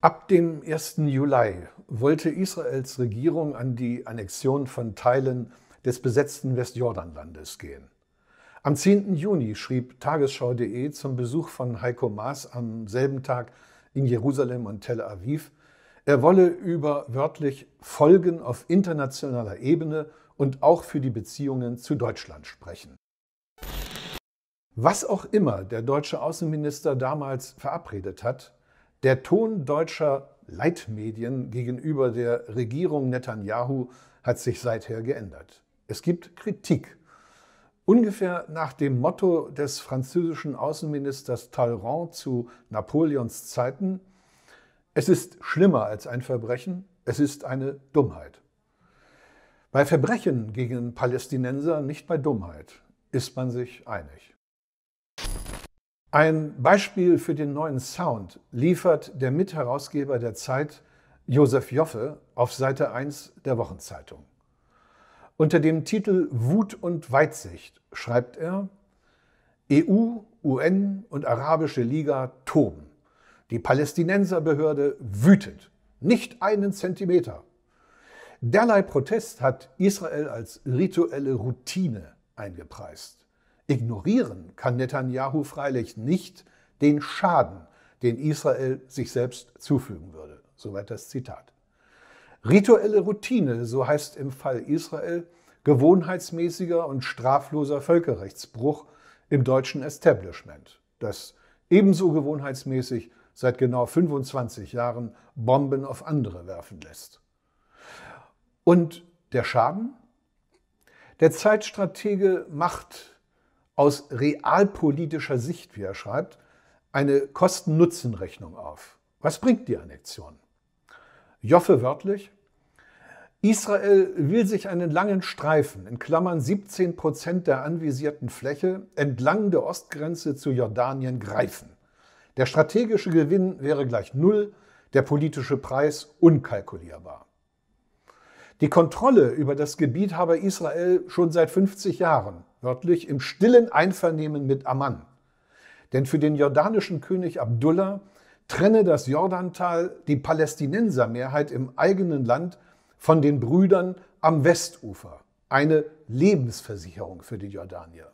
Ab dem 1. Juli wollte Israels Regierung an die Annexion von Teilen des besetzten Westjordanlandes gehen. Am 10. Juni schrieb Tagesschau.de zum Besuch von Heiko Maas am selben Tag in Jerusalem und Tel Aviv, er wolle über wörtlich Folgen auf internationaler Ebene und auch für die Beziehungen zu Deutschland sprechen. Was auch immer der deutsche Außenminister damals verabredet hat, der Ton deutscher Leitmedien gegenüber der Regierung Netanyahu hat sich seither geändert. Es gibt Kritik. Ungefähr nach dem Motto des französischen Außenministers Talleyrand zu Napoleons Zeiten, es ist schlimmer als ein Verbrechen, es ist eine Dummheit. Bei Verbrechen gegen Palästinenser, nicht bei Dummheit, ist man sich einig. Ein Beispiel für den neuen Sound liefert der Mitherausgeber der Zeit, Josef Joffe, auf Seite 1 der Wochenzeitung. Unter dem Titel Wut und Weitsicht schreibt er, EU, UN und Arabische Liga toben. Die Palästinenserbehörde wütet. Nicht einen Zentimeter. Derlei Protest hat Israel als rituelle Routine eingepreist. Ignorieren kann Netanyahu freilich nicht den Schaden, den Israel sich selbst zufügen würde. Soweit das Zitat. Rituelle Routine, so heißt im Fall Israel, gewohnheitsmäßiger und strafloser Völkerrechtsbruch im deutschen Establishment, das ebenso gewohnheitsmäßig seit genau 25 Jahren Bomben auf andere werfen lässt. Und der Schaden? Der Zeitstratege macht aus realpolitischer Sicht, wie er schreibt, eine Kosten-Nutzen-Rechnung auf. Was bringt die Annexion? Joffe wörtlich, Israel will sich einen langen Streifen, in Klammern 17 Prozent der anvisierten Fläche, entlang der Ostgrenze zu Jordanien greifen. Der strategische Gewinn wäre gleich null, der politische Preis unkalkulierbar. Die Kontrolle über das Gebiet habe Israel schon seit 50 Jahren, wörtlich im stillen Einvernehmen mit Amman. Denn für den jordanischen König Abdullah trenne das Jordantal die Palästinensermehrheit im eigenen Land von den Brüdern am Westufer. Eine Lebensversicherung für die Jordanier.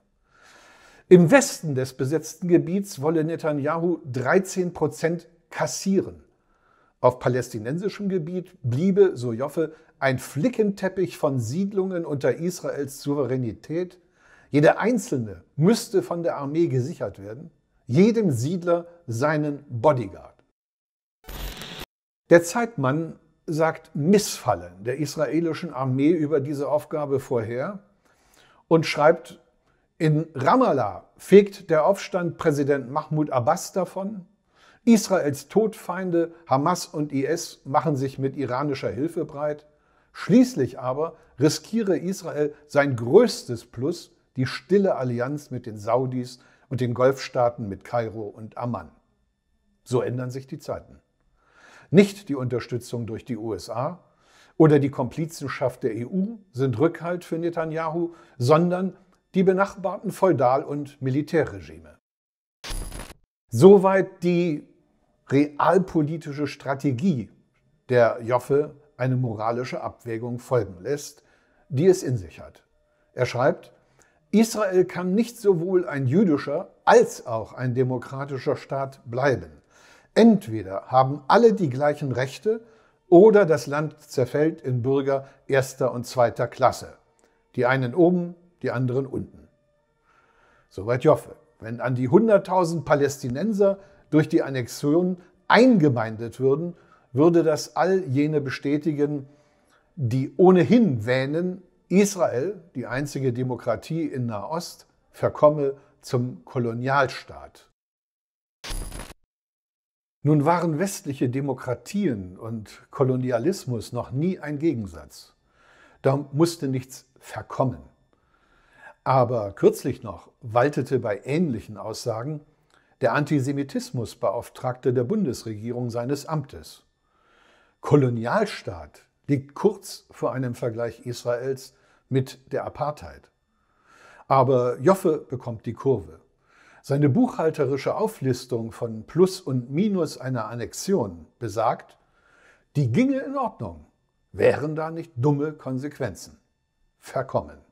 Im Westen des besetzten Gebiets wolle Netanyahu 13 Prozent kassieren. Auf palästinensischem Gebiet bliebe, so Joffe, ein Flickenteppich von Siedlungen unter Israels Souveränität. Jede einzelne müsste von der Armee gesichert werden, jedem Siedler seinen Bodyguard. Der Zeitmann sagt Missfallen der israelischen Armee über diese Aufgabe vorher und schreibt, in Ramallah fegt der Aufstand Präsident Mahmoud Abbas davon, Israels Todfeinde Hamas und IS machen sich mit iranischer Hilfe breit. Schließlich aber riskiere Israel sein größtes Plus, die stille Allianz mit den Saudis und den Golfstaaten mit Kairo und Amman. So ändern sich die Zeiten. Nicht die Unterstützung durch die USA oder die Komplizenschaft der EU sind Rückhalt für Netanyahu, sondern die benachbarten Feudal- und Militärregime. Soweit die realpolitische Strategie der Joffe eine moralische Abwägung folgen lässt, die es in sich hat. Er schreibt, Israel kann nicht sowohl ein jüdischer als auch ein demokratischer Staat bleiben. Entweder haben alle die gleichen Rechte oder das Land zerfällt in Bürger erster und zweiter Klasse. Die einen oben, die anderen unten. Soweit Joffe. Wenn an die 100.000 Palästinenser durch die Annexion eingemeindet würden, würde das all jene bestätigen, die ohnehin wähnen, Israel, die einzige Demokratie in Nahost, verkomme zum Kolonialstaat. Nun waren westliche Demokratien und Kolonialismus noch nie ein Gegensatz. Da musste nichts verkommen. Aber kürzlich noch waltete bei ähnlichen Aussagen, der Antisemitismusbeauftragte der Bundesregierung seines Amtes. Kolonialstaat liegt kurz vor einem Vergleich Israels mit der Apartheid. Aber Joffe bekommt die Kurve. Seine buchhalterische Auflistung von Plus und Minus einer Annexion besagt, die ginge in Ordnung, wären da nicht dumme Konsequenzen. Verkommen.